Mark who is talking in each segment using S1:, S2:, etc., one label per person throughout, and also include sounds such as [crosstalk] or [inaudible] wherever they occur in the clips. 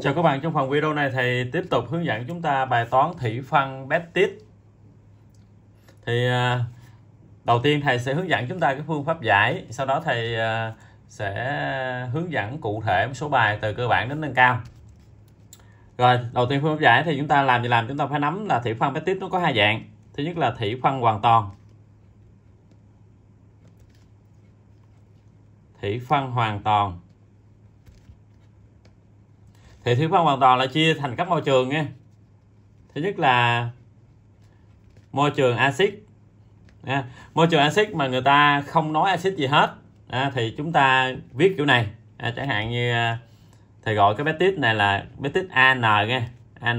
S1: Chào các bạn, trong phần video này thầy tiếp tục hướng dẫn chúng ta bài toán thủy phân bettis. Thì à, đầu tiên thầy sẽ hướng dẫn chúng ta cái phương pháp giải, sau đó thầy à, sẽ hướng dẫn cụ thể một số bài từ cơ bản đến nâng cao. Rồi, đầu tiên phương pháp giải thì chúng ta làm gì làm chúng ta phải nắm là thủy phân bettis nó có hai dạng. Thứ nhất là thủy phân hoàn toàn. Thủy phân hoàn toàn thì thuyết pháp hoàn toàn là chia thành các môi trường nha thứ nhất là môi trường axit à, môi trường axit mà người ta không nói axit gì hết à, thì chúng ta viết kiểu này à, chẳng hạn như à, thầy gọi cái betit này là betit an nghe an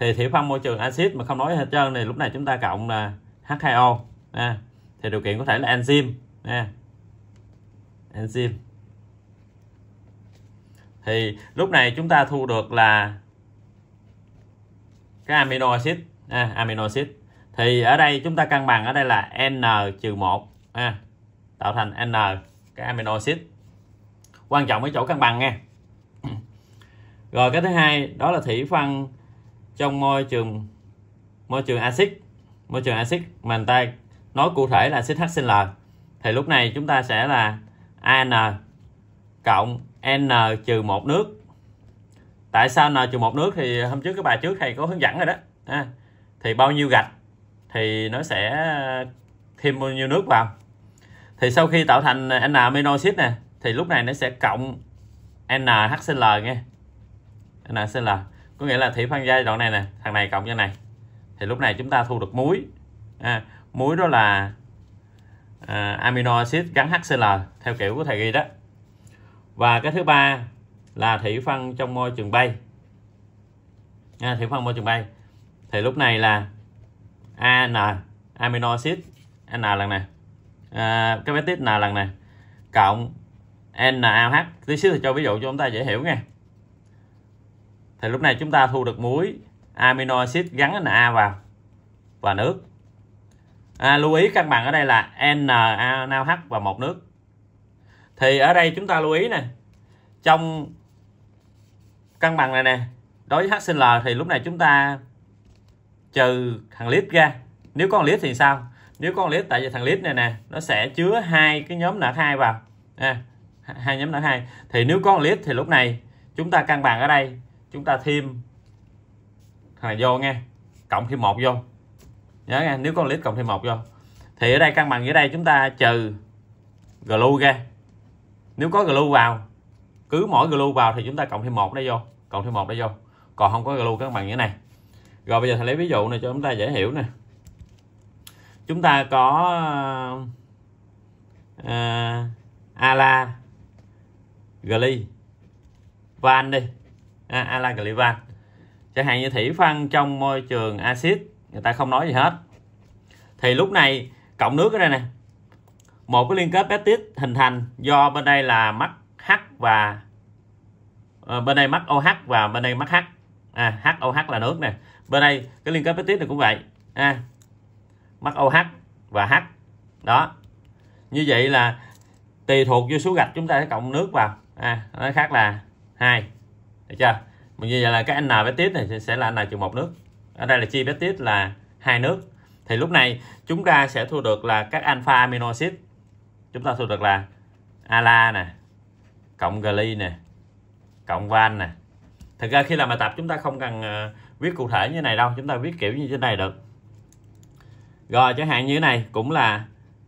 S1: thì thủy phân môi trường axit mà không nói hết trơn thì lúc này chúng ta cộng là H2O à, thì điều kiện có thể là enzyme à, enzyme thì lúc này chúng ta thu được là cái amino acid à, amino acid thì ở đây chúng ta cân bằng ở đây là n trừ 1 à, tạo thành n cái amino acid quan trọng ở chỗ cân bằng nha [clears throat] rồi cái thứ hai đó là thủy phân trong môi trường môi trường axit môi trường axit mà người ta nói cụ thể là axit HCl thì lúc này chúng ta sẽ là AN cộng n trừ một nước tại sao n trừ một nước thì hôm trước cái bài trước thầy có hướng dẫn rồi đó ha. À, thì bao nhiêu gạch thì nó sẽ thêm bao nhiêu nước vào thì sau khi tạo thành n amino acid nè thì lúc này nó sẽ cộng NHCl nghe NHCl có nghĩa là thủy phân giai đoạn này nè thằng này cộng cho này thì lúc này chúng ta thu được muối à, muối đó là à, amino acid gắn HCl theo kiểu của thầy ghi đó và cái thứ ba là thủy phân trong môi trường bay à, thị phân môi trường bay thì lúc này là AN amino acid N lần này à, cái peptide N lần này cộng NaOH tí xíu thì cho ví dụ cho chúng ta dễ hiểu nghe, thì lúc này chúng ta thu được muối amino acid gắn Na vào và nước à, lưu ý các bạn ở đây là NaOH và một nước thì ở đây chúng ta lưu ý nè trong cân bằng này nè đối với HCL thì lúc này chúng ta trừ thằng lít ra nếu có lít thì sao nếu có lít tại vì thằng lít này nè nó sẽ chứa hai cái nhóm nợ hai vào à, hai nhóm nợ hai thì nếu có lít thì lúc này chúng ta cân bằng ở đây chúng ta thêm thằng này vô nghe cộng thêm một vô nhớ nghe nếu có lít cộng thêm một vô thì ở đây cân bằng ở đây chúng ta trừ glue ra nếu có glue vào cứ mỗi glue vào thì chúng ta cộng thêm một đây vô cộng thêm một đây vô còn không có glue các bạn như thế này rồi bây giờ thầy lấy ví dụ này cho chúng ta dễ hiểu nè chúng ta có à, ala gly van đi à, ala gly van chẳng hạn như thủy phân trong môi trường axit người ta không nói gì hết thì lúc này cộng nước ở đây nè một cái liên kết peptide hình thành do bên đây là mắt Ờ, H và bên đây mắc OH và bên đây mắc H à HOH là nước nè bên đây cái liên kết với tiếp này cũng vậy à, mắc OH và H đó như vậy là tùy thuộc vô số gạch chúng ta sẽ cộng nước vào à, nó khác là hai được chưa mình như vậy là cái n bé tiết này sẽ là n trừ một nước ở đây là chi bé tiết là hai nước thì lúc này chúng ta sẽ thu được là các alpha amino acid chúng ta thu được là ala nè cộng gly nè cộng van nè thực ra khi làm bài tập chúng ta không cần ờ, viết cụ thể như này đâu chúng ta viết kiểu như thế này được rồi chẳng hạn như thế này cũng là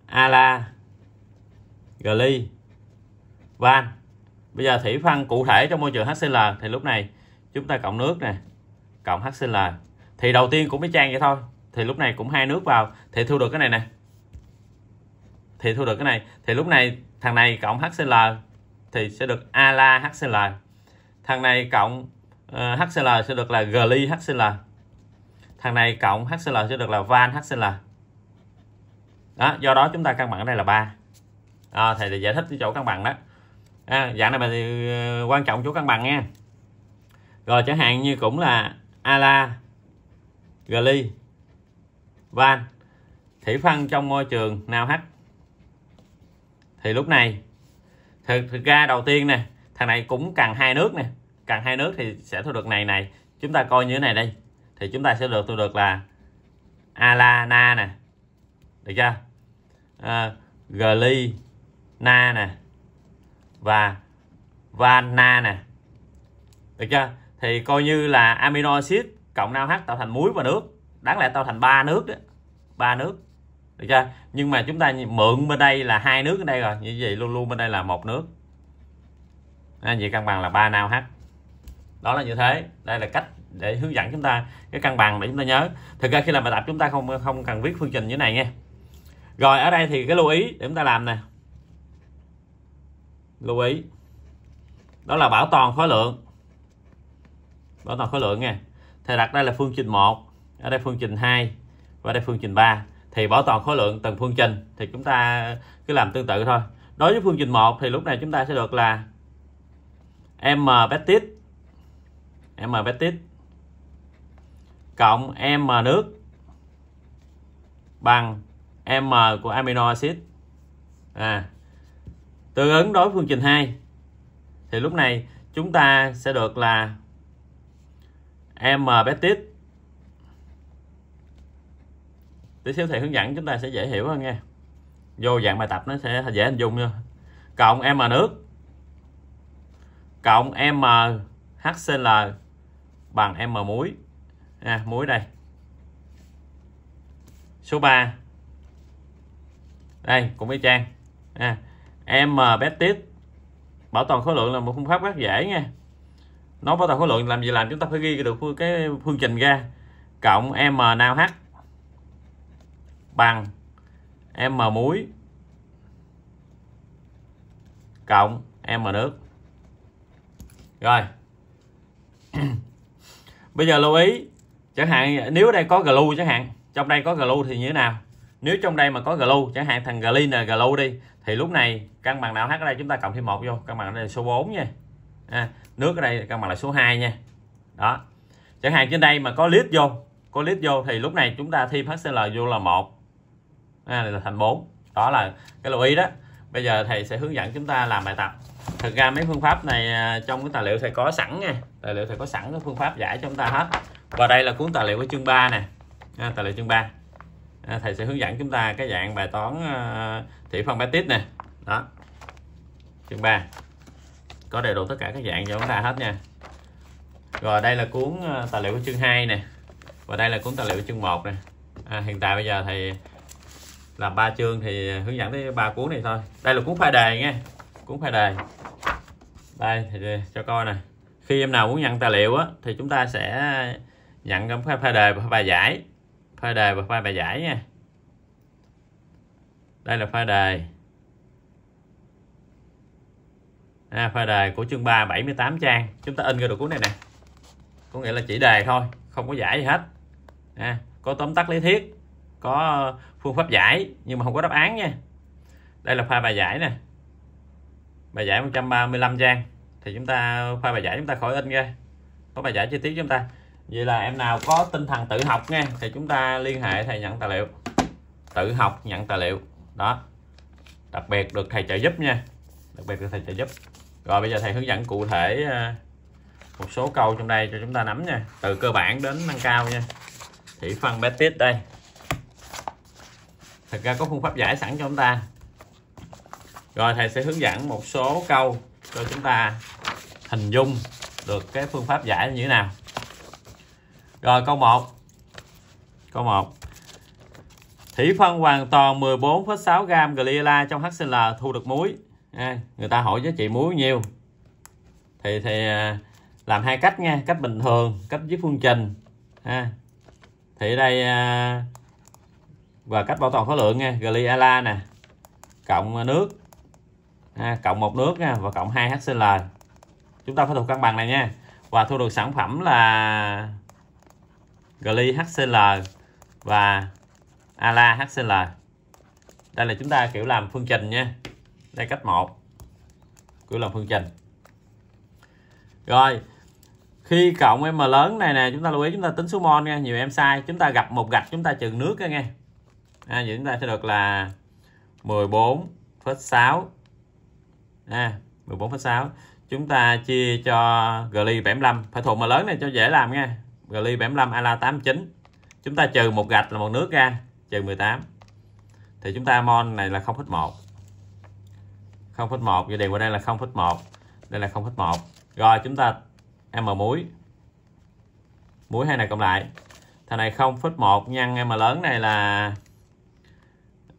S1: ala gly van bây giờ thủy phân cụ thể trong môi trường HCl thì lúc này chúng ta cộng nước nè cộng HCl thì đầu tiên cũng mới trang vậy thôi thì lúc này cũng hai nước vào thì thu được cái này nè thì thu được cái này thì lúc này thằng này cộng HCl thì sẽ được ala HCL thằng này cộng uh, ờ, HCL sẽ được là gly HCL thằng này cộng HCL sẽ được là van HCL đó do đó chúng ta căn bằng ở đây là ba à, thầy thì giải thích cái chỗ căn bằng đó à, dạng này mà thì ờ, quan trọng chỗ căn bằng nha rồi chẳng hạn như cũng là ala Gly van thủy phân trong môi trường nào h thì lúc này thực, thực ra đầu tiên nè thằng này cũng cần hai nước nè cần hai nước thì sẽ thu được này này chúng ta coi như thế này đây thì chúng ta sẽ được thu được là alana nè được chưa à, gly na nè và vana nè được chưa thì coi như là amino acid cộng h tạo thành muối và nước đáng lẽ tạo thành ba nước đó ba nước được chưa nhưng mà chúng ta mượn bên đây là hai nước ở đây rồi như vậy luôn luôn bên đây là một nước à, vậy cân bằng là ba nào hát đó là như thế đây là cách để hướng dẫn chúng ta cái cân bằng để chúng ta nhớ thực ra khi làm bài tập chúng ta không không cần viết phương trình như này nha rồi ở đây thì cái lưu ý để chúng ta làm nè lưu ý đó là bảo toàn khối lượng bảo toàn khối lượng nha thầy đặt đây là phương trình 1 ở đây phương trình 2 và đây phương trình 3 thì bảo toàn khối lượng từng phương trình thì chúng ta cứ làm tương tự thôi đối với phương trình 1 thì lúc này chúng ta sẽ được là m betit m betit cộng m nước bằng m của amino acid à tương ứng đối với phương trình 2 thì lúc này chúng ta sẽ được là m betit tí xíu thầy hướng dẫn chúng ta sẽ dễ hiểu hơn nha vô dạng bài tập nó sẽ dễ hình dung nha cộng m nước cộng m hcl bằng m muối à, muối đây số 3 đây cũng y chang à, m betit bảo toàn khối lượng là một phương pháp rất dễ nha nó bảo toàn khối lượng làm gì làm chúng ta phải ghi được cái phương trình ra cộng m nào h bằng m muối cộng m nước rồi [clears throat] bây giờ lưu ý chẳng hạn nếu ở đây có glu chẳng hạn trong đây có glu thì như thế nào nếu trong đây mà có glu chẳng hạn thằng glin là glu đi thì lúc này căn bằng nào hát ở đây chúng ta cộng thêm một vô căn bằng ở đây là số 4 nha à, nước ở đây căn bằng là số 2 nha đó chẳng hạn trên đây mà có lít vô có lít vô thì lúc này chúng ta thêm HCl vô là một này là thành 4 đó là cái lưu ý đó bây giờ thầy sẽ hướng dẫn chúng ta làm bài tập thực ra mấy phương pháp này à, trong cái tài liệu thầy có sẵn nha tài liệu thầy có sẵn cái phương pháp giải cho chúng ta hết và đây là cuốn tài liệu của chương 3 nè à, tài liệu chương 3 à, thầy sẽ hướng dẫn chúng ta cái dạng bài toán uh, à, thị phân bé tít nè đó chương 3 có đầy đủ tất cả các dạng cho chúng ta hết nha rồi đây là cuốn à, tài liệu của chương 2 nè và đây là cuốn tài liệu của chương 1 nè à, hiện tại bây giờ thầy làm ba chương thì hướng dẫn tới ba cuốn này thôi đây là cuốn phai đề nha cuốn phai đề đây thì cho coi nè khi em nào muốn nhận tài liệu á thì chúng ta sẽ nhận cái phai đề và bài giải phai đề và phai bài giải nha đây là phai đề à, phai đề của chương 3 78 trang chúng ta in ra được cuốn này nè có nghĩa là chỉ đề thôi không có giải gì hết à, có tóm tắt lý thuyết có ờ, phương pháp giải nhưng mà không có đáp án nha đây là pha bài giải nè bài giải 135 trang thì chúng ta pha bài giải chúng ta khỏi in ra có bài giải chi tiết chúng ta vậy là em nào có tinh thần tự học nha thì chúng ta liên hệ thầy nhận tài liệu tự học nhận tài liệu đó đặc biệt được thầy trợ giúp nha đặc biệt được thầy trợ giúp rồi bây giờ thầy hướng dẫn cụ thể ờ, một số câu trong đây cho chúng ta nắm nha từ cơ bản đến nâng cao nha Thủy phân bé tít đây thật ra có phương pháp giải sẵn cho chúng ta rồi thầy sẽ hướng dẫn một số câu cho chúng ta hình dung được cái phương pháp giải như thế nào rồi câu 1 câu 1 thủy phân hoàn toàn 14,6 gram Gliola trong HCl thu được muối à, người ta hỏi giá trị muối nhiều thì thì à, làm hai cách nha cách bình thường cách với phương trình à, thì đây à, và cách bảo toàn khối lượng nha gliala nè cộng nước ha, cộng một nước nha và cộng 2 hcl chúng ta phải thuộc cân bằng này nha và thu được sản phẩm là gly hcl và ala hcl đây là chúng ta kiểu làm phương trình nha đây cách 1 kiểu làm phương trình rồi khi cộng m lớn này nè chúng ta lưu ý chúng ta tính số mol nha nhiều em sai chúng ta gặp một gạch chúng ta trừ nước nha nghe à, vậy chúng ta sẽ được là 14,6 à, 14,6 chúng ta chia cho gly 75 phải thuộc mà lớn này cho dễ làm nha gly 75 ala 89 chúng ta trừ một gạch là một nước ra trừ 18 thì chúng ta mon này là 0,1 0,1 vậy đều qua đây là 0,1 đây là 0,1 rồi chúng ta m muối muối hai này cộng lại thằng này 0,1 nhân m lớn này là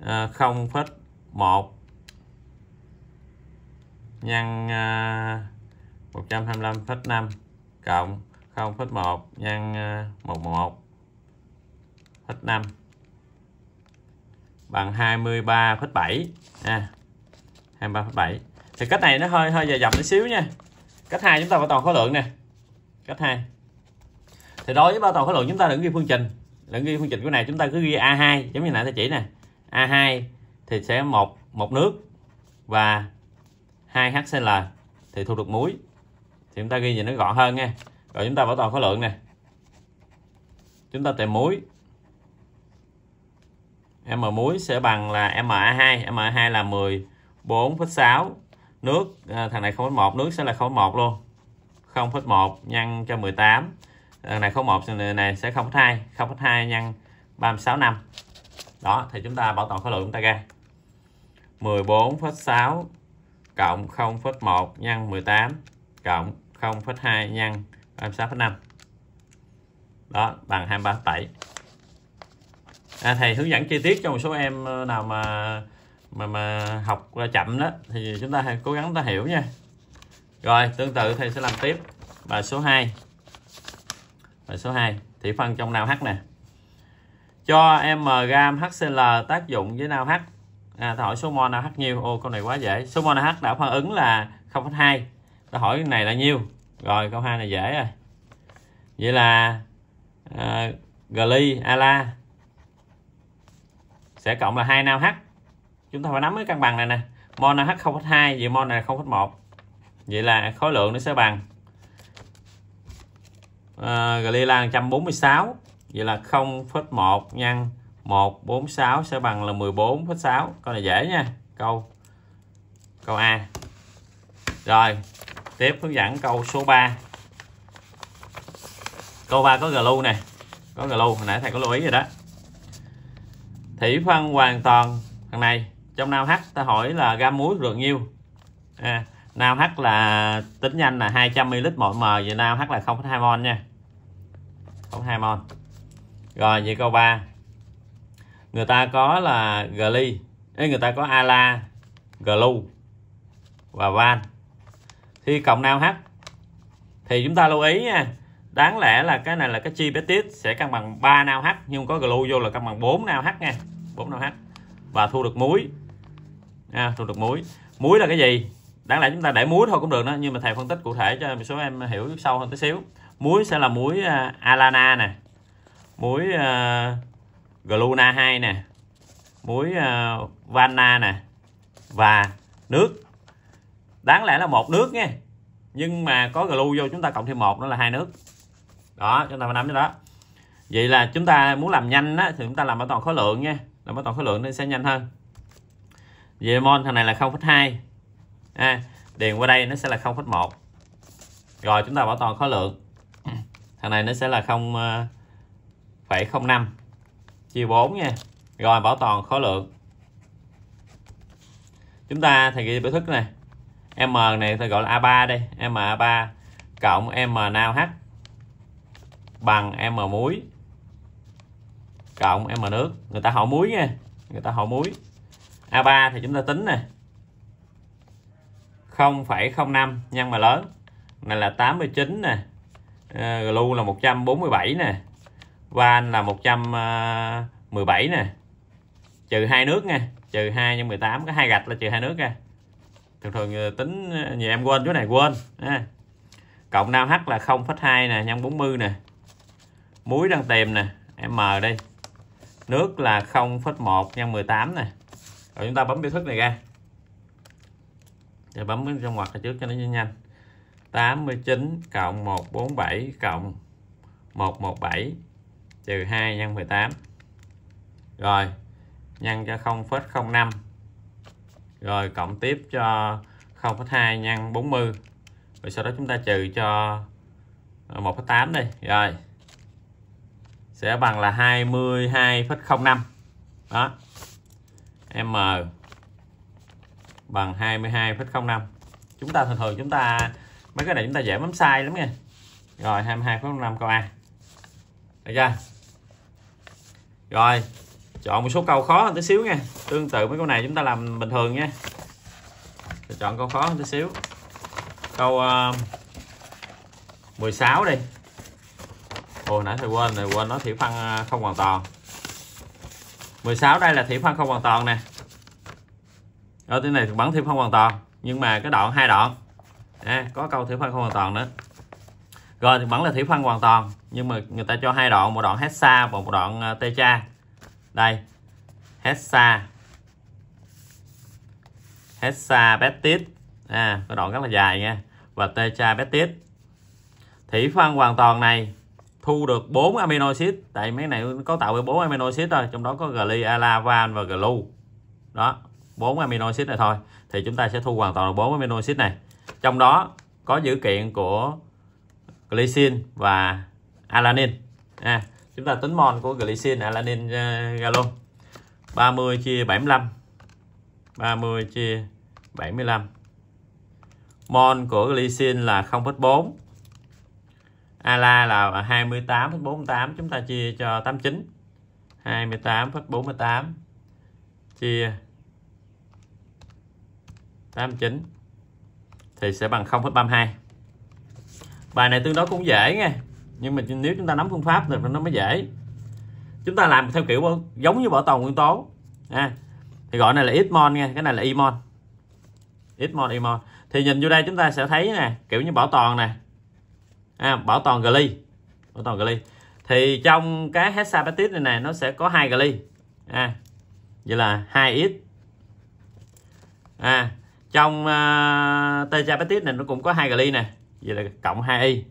S1: à, 0,1 nhân à, 125,5 cộng 0,1 nhân à, 11,5 bằng 23,7 à, 23,7 thì cách này nó hơi hơi dài dòng một xíu nha cách hai chúng ta phải toàn khối lượng nè cách hai thì đối với bao toàn khối lượng chúng ta đừng ghi phương trình đừng ghi phương trình của này chúng ta cứ ghi A2 giống như nãy ta chỉ nè A2 thì sẽ một một nước và 2HCl thì thu được muối thì chúng ta ghi cho nó gọn hơn nha rồi chúng ta bảo toàn khối lượng nè chúng ta tìm muối M muối sẽ bằng là MA2 MA2 là 14,6 nước à, thằng này 0,1 nước sẽ là 0,1 luôn 0,1 nhân cho 18 thằng này 0,1 này, này sẽ 0,2 0,2 nhân năm đó thì chúng ta bảo toàn khối lượng chúng ta ra 14,6 cộng 0,1 nhân 18 cộng 0,2 nhân 36,5 đó bằng 23,7 à, thầy hướng dẫn chi tiết cho một số em ờ, nào mà mà mà học chậm đó thì chúng ta hãy cố gắng ta hiểu nha rồi tương tự thầy sẽ làm tiếp bài số 2 bài số 2 thị phân trong nào h nè cho gam HCl tác dụng với NaOH à, ta hỏi số mol NaOH nhiêu ô câu này quá dễ số mol NaOH đã phản ứng là 0,2 ta hỏi cái này là nhiêu rồi câu 2 này dễ rồi vậy là à, gly ala sẽ cộng là 2 NaOH chúng ta phải nắm cái cân bằng này nè mol NaOH 0,2 vậy mol này là 0,1 vậy là khối lượng nó sẽ bằng uh, là 146 vậy là 0,1 nhân 146 sẽ bằng là 14,6 câu này dễ nha câu câu A rồi tiếp hướng dẫn câu số 3 câu 3 có GLU nè có GLU hồi nãy thầy có lưu ý rồi đó thủy phân hoàn toàn thằng này trong nào H ta hỏi là gam muối lượng nhiêu à, nào H là tính nhanh là 200 ml mỗi m vậy nào H là 0,2 mol nha 0,2 mol rồi vậy câu 3 người ta có là gly ấy người ta có ala glu và van thì cộng nào h thì chúng ta lưu ý nha đáng lẽ là cái này là cái chi betis sẽ cân bằng 3 nào h nhưng có glu vô là cân bằng 4 nào h nha 4 nào h và thu được muối à, thu được muối muối là cái gì đáng lẽ chúng ta để muối thôi cũng được đó nhưng mà thầy phân tích cụ thể cho một số em hiểu sâu hơn tí xíu muối sẽ là muối à, alana nè muối uh, gluna 2 nè muối uh, vanna nè và nước đáng lẽ là một nước nha nhưng mà có glu vô chúng ta cộng thêm một nó là hai nước đó chúng ta phải nắm cái đó vậy là chúng ta muốn làm nhanh á, thì chúng ta làm bảo toàn khối lượng nha làm bảo toàn khối lượng nó sẽ nhanh hơn về mol thằng này là 0,2 à, điền qua đây nó sẽ là 0,1 rồi chúng ta bảo toàn khối lượng [clears throat] thằng này nó sẽ là 0 0,05 chia 4 nha rồi bảo toàn khối lượng chúng ta thì ghi biểu thức này M này ta gọi là A3 đây M A3 cộng M nao H bằng M muối cộng M nước người ta họ muối nha người ta họ muối A3 thì chúng ta tính nè 0,05 nhân mà lớn này là 89 nè à, ờ, lưu là 147 nè van là 117 ờ, nè trừ hai nước nha trừ 2 nhân 18 có hai gạch là trừ hai nước nha thường thường ờ, tính ờ, nhiều em quên chỗ này quên à. cộng nam h là 0,2 nè nhân 40 nè muối đang tìm nè em mờ đi nước là 0,1 nhân 18 nè rồi chúng ta bấm biểu thức này ra rồi bấm cái trong ngoặc trước cho nó nhanh 89 cộng 147 cộng 117 trừ 2 nhân 18 rồi nhân cho 0,05 rồi cộng tiếp cho 0,2 nhân 40 rồi sau đó chúng ta trừ cho 1,8 ờ, đi rồi sẽ bằng là 22,05 đó M bằng 22,05 chúng ta thường thường chúng ta mấy cái này chúng ta dễ bấm sai lắm nha rồi 22,05 câu A được chưa rồi chọn một số câu khó hơn tí xíu nha tương tự mấy câu này chúng ta làm bình thường nha Để chọn câu khó hơn tí xíu câu ờ, uh, 16 đi Ôi nãy thầy quên rồi quên nó thủy phân ờ, không hoàn toàn 16 đây là thủy phân không hoàn toàn nè ở tiếng này bắn thủy phân hoàn toàn nhưng mà cái đoạn hai đoạn à, có câu thủy phân không hoàn toàn nữa rồi thì vẫn là thủy phân hoàn toàn nhưng mà người ta cho hai đoạn một đoạn hết xa và một đoạn ờ, tê cha đây hết xa hết xa betis à cái đoạn rất là dài nha và tê cha betis thủy phân hoàn toàn này thu được 4 amino acid tại mấy này có tạo với 4 amino acid thôi trong đó có gly ala van và glu đó 4 amino acid này thôi thì chúng ta sẽ thu hoàn toàn là 4 amino acid này trong đó có dữ kiện của glycine và alanin à, chúng ta tính mol của glycine alanin uh, galo 30 chia 75 30 chia 75 mol của glycine là 0,4 ala là 28,48 chúng ta chia cho 89 28,48 chia 89 thì sẽ bằng 0,32 bài này tương đối cũng dễ nghe nhưng mà nếu chúng ta nắm phương pháp thì nó mới dễ chúng ta làm theo kiểu giống như bảo tồn nguyên tố à, thì gọi này là ít mon nghe cái này là imon ít mon imon thì nhìn vô đây chúng ta sẽ thấy nè kiểu như bảo toàn nè à, bảo toàn gly bảo toàn gly thì trong cái hexapatit này nè nó sẽ có hai gly à, vậy là hai ít à, trong uh, tetrapatit này nó cũng có hai gly nè vậy là cộng 2y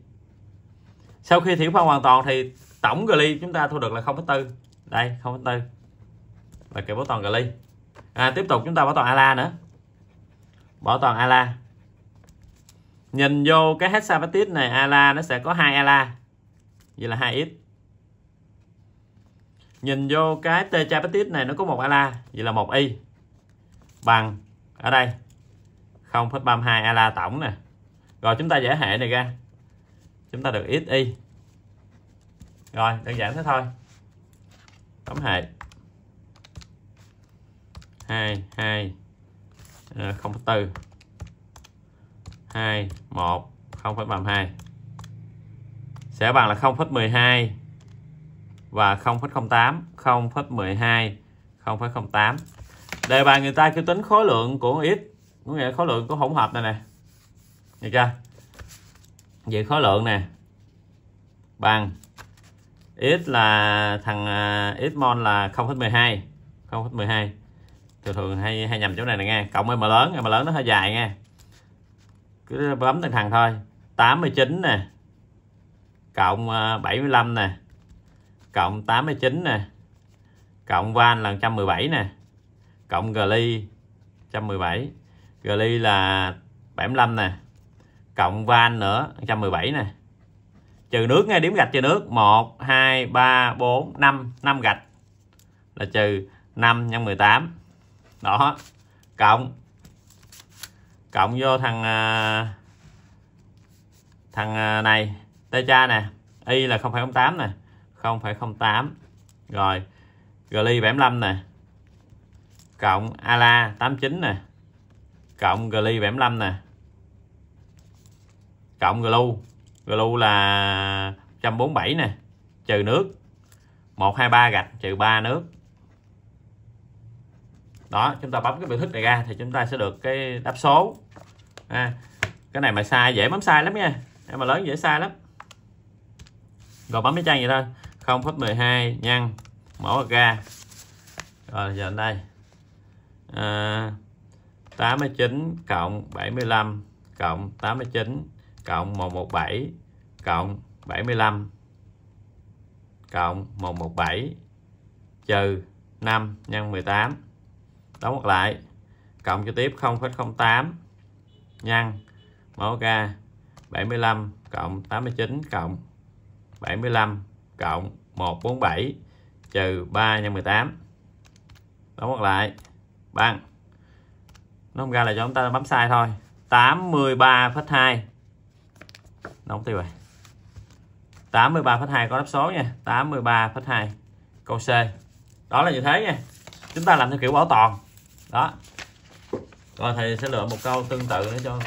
S1: sau khi thiểu phân hoàn toàn thì tổng gly chúng ta thu được là 0,4 đây 0,4 và cái bảo toàn gly à, tiếp tục chúng ta bảo toàn ala nữa bảo toàn ala nhìn vô cái hexapatit này ala nó sẽ có hai ala vậy là 2x nhìn vô cái tetrapatit này nó có một ala vậy là một y bằng ở đây 0,32 ala tổng nè rồi chúng ta giải hệ này ra chúng ta được x y rồi đơn giản thế thôi tổng hệ 2 2 0 4 2 1 0,32 sẽ bằng là 0,12 và 0,08 0,12 0,08 đề bài người ta kêu tính khối lượng của x có nghĩa khối lượng của hỗn hợp này nè được chưa vậy khối lượng nè bằng x là thằng à, x mol là 0,12 0,12 thường thường hay hay nhầm chỗ này nè nghe cộng m lớn m lớn nó hơi dài nghe cứ bấm từng thằng thôi 89 nè cộng 75 à, nè cộng 89 nè cộng van là 117 nè cộng gly 117 gly là 75 nè cộng van nữa 117 nè trừ nước ngay điểm gạch trừ nước 1 2 3 4 5 5 gạch là trừ 5 nhân 18 đó cộng cộng vô thằng à, thằng à, này tê cha nè y là 0,08 nè 0,08 rồi gly 75 nè cộng ala 89 nè cộng gly 75 nè cộng GLU GLU là 147 nè trừ nước 123 gạch trừ 3 nước đó chúng ta bấm cái biểu thức này ra thì chúng ta sẽ được cái đáp số à, cái này mà sai dễ bấm sai lắm nha em mà lớn dễ sai lắm rồi bấm cái trang vậy thôi 0.12 nhân mẫu ra rồi giờ đây à, 89 cộng 75 cộng 89 cộng 117 cộng 75 cộng 117 trừ 5 nhân 18 đóng mặt lại cộng cho tiếp 0,08 nhân mẫu ra 75 cộng 89 cộng 75 cộng 147 trừ 3 nhân 18 đóng mặt lại bằng nó không ra là cho chúng ta bấm sai thôi 83,2 nóng tiêu rồi 83,2 có đáp số nha 83,2 câu C đó là như thế nha chúng ta làm theo kiểu bảo toàn đó rồi thầy sẽ lựa một câu tương tự nữa cho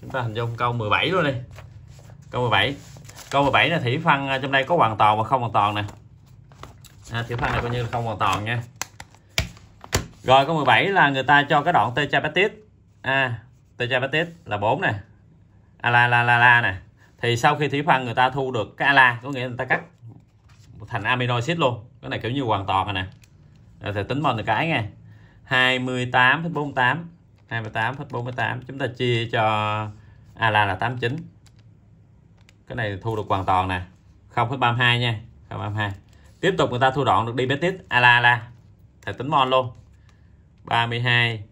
S1: chúng ta hình dung câu 17 luôn đi câu 17 câu 17 là thủy phân à, trong đây có hoàn toàn và không hoàn toàn nè à, thủy phân này coi như là không hoàn toàn nha rồi câu 17 là người ta cho cái đoạn tetrapatit a à, tetrapatit là 4 nè à, la la la la nè thì sau khi thủy phân người ta thu được cái ala có nghĩa là người ta cắt thành aminoxid luôn cái này kiểu như hoàn toàn rồi nè rồi thì tính bằng được cái nghe nha 28,48 28,48 chúng ta chia cho ala là 89 cái này thu được hoàn toàn nè 0,32 nha 0,32 tiếp tục người ta thu đoạn được dibetic ala ala thì tính mon luôn 32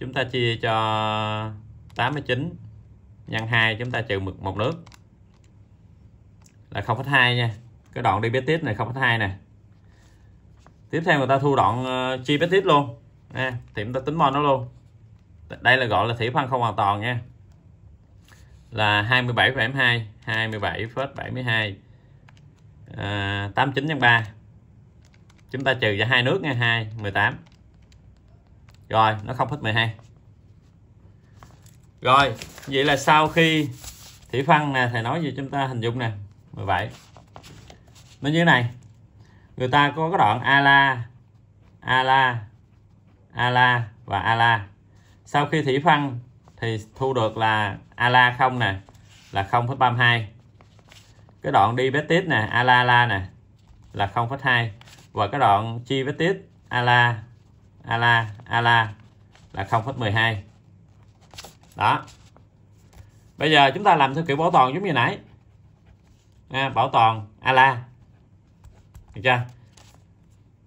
S1: chúng ta chia cho 89 nhân 2 chúng ta trừ mực một nước là 0,2 nha cái đoạn đi bé tiếp này 0,2 này tiếp theo người ta thu đoạn ờ, chi bé tiếp luôn à, thì chúng ta tính mon nó luôn đây là gọi là thủy phân không hoàn toàn nha là 27,72 27,72 à, 89 nhân 3 chúng ta trừ cho hai nước nha 2 18 rồi nó không hết 12 rồi vậy là sau khi thủy phân nè thầy nói gì chúng ta hình dung nè 17 nó như thế này người ta có cái đoạn ala ala ala và ala sau khi thủy phân thì thu được là ala không nè là 0,32 cái đoạn đi vết tít nè ala la nè là 0,2 và cái đoạn chi vết tít ala ala ala là 0,12 đó bây giờ chúng ta làm theo kiểu bảo toàn giống như nãy à, bảo toàn ala được chưa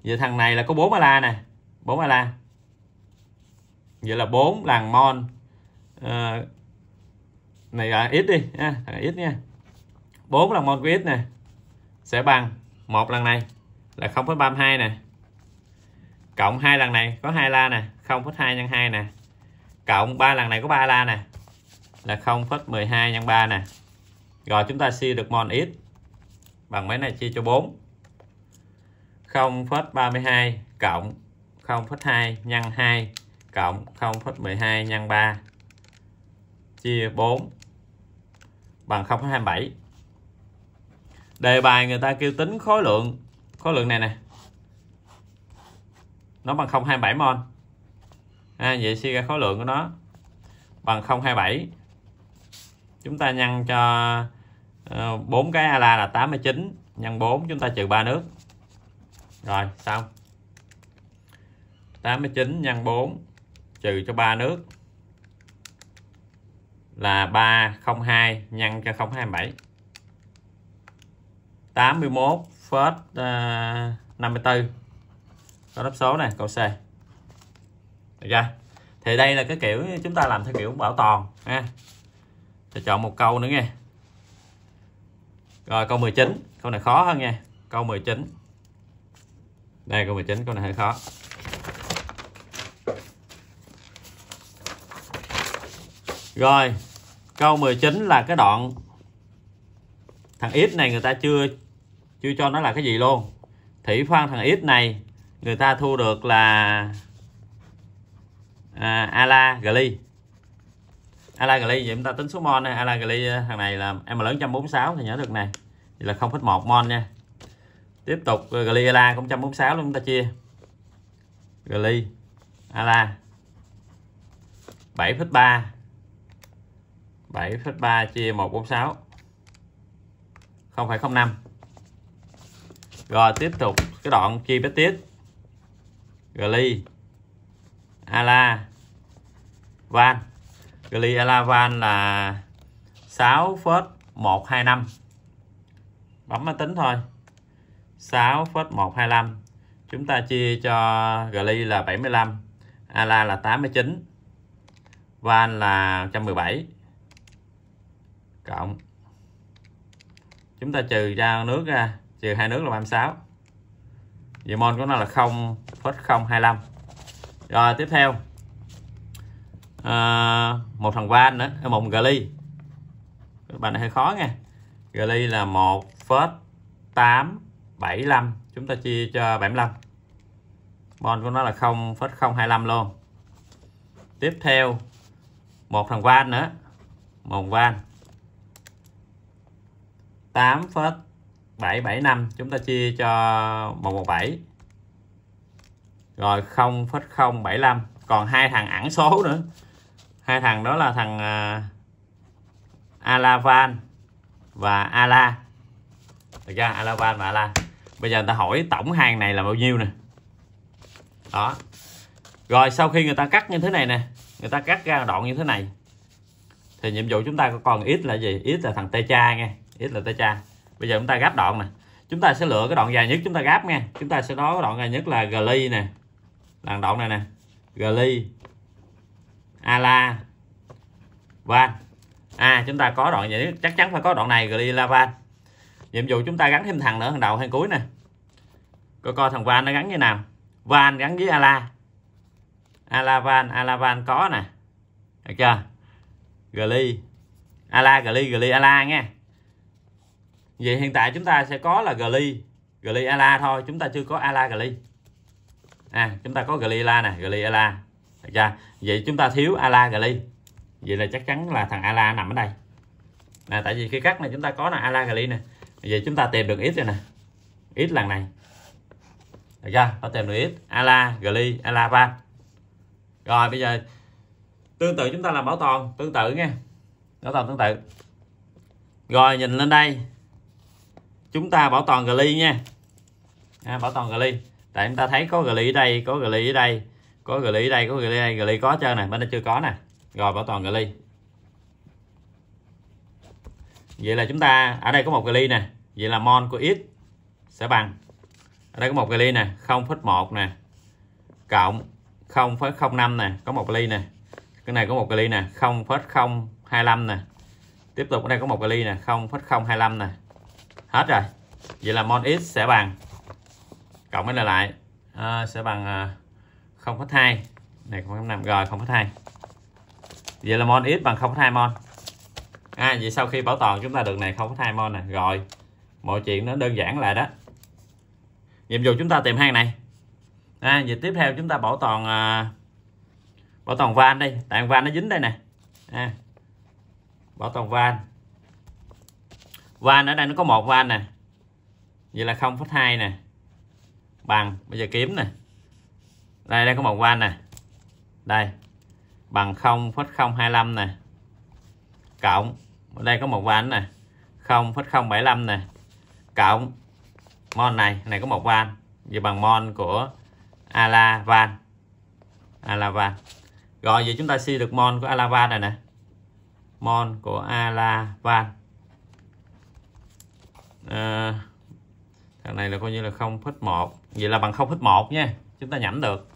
S1: giờ thằng này là có 4 ala nè 4 ala vậy là 4 lần mon à, này là ít đi nha thằng ít nha 4 lần mon của ít nè sẽ bằng một lần này là 0,32 nè cộng hai lần này có hai la nè 0,2 nhân 2 nè cộng ba lần này có ba la nè là 0,12 nhân 3 nè rồi chúng ta chia được mon x bằng mấy này chia cho 4 0,32 cộng 0,2 nhân 2 cộng 0,12 nhân 3 chia 4 bằng 0,27 đề bài người ta kêu tính khối lượng khối lượng này nè nó bằng 0,27 mol à, vậy suy ra khối lượng của nó bằng 027 chúng ta nhân cho ờ, bốn cái ala là 89 nhân 4 chúng ta trừ 3 nước rồi xong 89 nhân 4 trừ cho 3 nước là 302 nhân cho 027 81 phết uh, 54 có đáp số này câu C ra thì đây là cái kiểu chúng ta làm theo kiểu bảo toàn ha thì chọn một câu nữa nghe rồi câu 19 câu này khó hơn nha câu 19 đây câu 19 câu này hơi khó rồi câu 19 là cái đoạn thằng ít này người ta chưa chưa cho nó là cái gì luôn thủy Phan thằng ít này người ta thu được là à, ala Gly ala Gly vậy chúng ta tính số mon này. ala Gly à, thằng này là em lớn 146 thì nhớ được này vậy là 0,1 mon nha tiếp tục à, Gly ala cũng 146 luôn chúng ta chia Gly ala 7,3 7,3 chia 146 0,05 rồi tiếp tục cái đoạn chi bé tiết Gly ala van Gly, ala van là 6,125 bấm máy tính thôi 6,125 chúng ta chia cho Gly là 75 ala là 89 van là 117 cộng chúng ta trừ ra nước ra trừ hai nước là 36 vậy mon của nó là 0,025 rồi tiếp theo à, một thằng van nữa à, một thằng gly cái bài này hơi khó nha gly là một phết tám bảy lăm chúng ta chia cho 75 bon của nó là không 0,025 luôn tiếp theo một thằng van nữa một van 8,775 chúng ta chia cho 117 rồi 0,075 còn hai thằng ẩn số nữa hai thằng đó là thằng à, Alavan và Ala được chưa Alavan và Ala bây giờ người ta hỏi tổng hàng này là bao nhiêu nè đó rồi sau khi người ta cắt như thế này nè người ta cắt ra đoạn như thế này thì nhiệm vụ chúng ta còn ít là gì ít là thằng tê cha nghe ít là tê cha bây giờ chúng ta gắp đoạn nè chúng ta sẽ lựa cái đoạn dài nhất chúng ta gắp nghe chúng ta sẽ nói đoạn dài nhất là gly nè là hàng động này nè gly ala van à chúng ta có đoạn vậy chắc chắn phải có đoạn này gly la van nhiệm vụ chúng ta gắn thêm thằng nữa thằng đầu hay cuối nè coi coi thằng van nó gắn như nào van gắn với ala ala van ala van có nè được chưa gly ala gly gly ala nghe vậy hiện tại chúng ta sẽ có là gly gly ala thôi chúng ta chưa có ala gly à chúng ta có Galila nè Galila được chưa vậy chúng ta thiếu ala Gali vậy là chắc chắn là thằng ala nằm ở đây nè tại vì khi cắt này chúng ta có là ala Gali nè vậy chúng ta tìm được ít rồi nè ít lần này được chưa ta tìm được ít ala Gali ala ba rồi bây giờ tương tự chúng ta làm bảo toàn tương tự nha bảo toàn tương tự rồi nhìn lên đây chúng ta bảo toàn Gali nha à, bảo toàn Gali tại chúng ta thấy có gợi ở đây có gợi ở đây có gợi ở đây có gợi ở đây gợi có chưa này bên đây chưa có nè rồi bảo toàn gợi vậy là chúng ta ở đây có một gợi nè vậy là mon của x sẽ bằng ở đây có một gợi nè 0,1 nè cộng 0,05 nè có một ly nè cái này có một cái ly nè 0,025 nè tiếp tục ở đây có một cái ly nè 0,025 nè hết rồi vậy là mon x sẽ bằng cộng với lại à, sẽ bằng ờ, không phẩy hai này không nằm rồi không phẩy hai vậy là mon x bằng không phẩy hai mol à vậy sau khi bảo toàn chúng ta được này không phẩy hai mol này rồi mọi chuyện nó đơn giản lại đó nhiệm vụ chúng ta tìm hang này à, vậy tiếp theo chúng ta bảo toàn à, bảo toàn van đi tại van nó dính đây nè à, bảo toàn van van ở đây nó có một van nè vậy là không phẩy hai nè bằng bây giờ kiếm nè đây đây có một van nè đây bằng 0,025 nè cộng đây có một van nè 0,075 nè cộng mon này này có một van vậy bằng mon của Alavan Alavan rồi vậy chúng ta suy được mon của Alavan này nè mon của Alavan à, thằng này là coi như là 0,1 vậy là bằng 0,1 nha chúng ta nhẩm được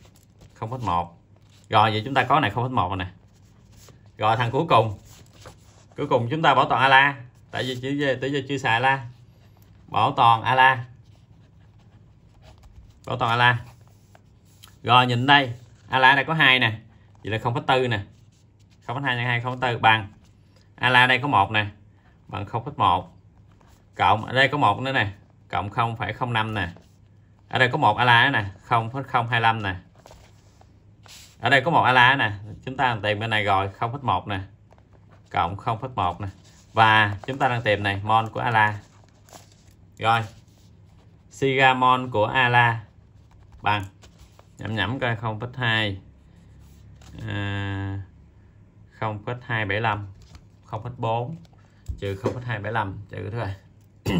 S1: 0,1 rồi vậy chúng ta có này 0,1 rồi nè rồi thằng cuối cùng cuối cùng chúng ta bảo toàn ala tại vì chỉ về tới giờ chưa xài ala bảo toàn ala bảo toàn ala rồi nhìn đây ala đây có hai nè vậy là 0,4 nè 0,2 nhân 2 0,4 bằng ala đây có một nè bằng 0,1 cộng ở đây có một nữa nè cộng 0,05 nè ở đây có một ala nè 0,025 nè ở đây có một ala nè chúng ta đang tìm bên này rồi 0,1 nè cộng 0,1 nè và chúng ta đang tìm này mon của ala rồi sigamon của ala bằng nhẩm nhẩm coi 0,2 à, 0,275 0,4 trừ 0,275 trừ thôi [clears throat]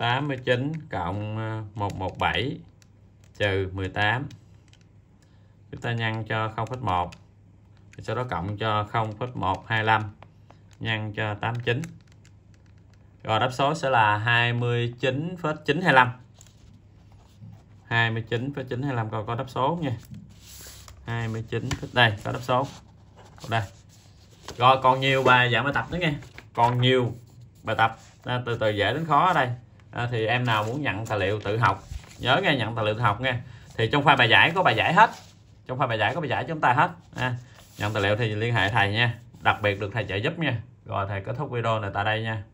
S1: 89 cộng 117 ờ, trừ 18 chúng ta nhân cho 0,1 sau đó cộng cho 0,125 nhân cho 89 rồi đáp số sẽ là 29,925 29,925 còn có đáp số nha 29 đây có đáp số đây rồi còn nhiều bài giảm bài tập nữa nha còn nhiều bài tập từ từ dễ đến khó ở đây à, thì em nào muốn nhận tài liệu tự học nhớ nghe nhận tài liệu tự học nghe thì trong file bài giải có bài giải hết trong file bài giải có bài giải chúng ta hết à, nhận tài liệu thì liên hệ thầy nha đặc biệt được thầy trợ giúp nha rồi thầy kết thúc video này tại đây nha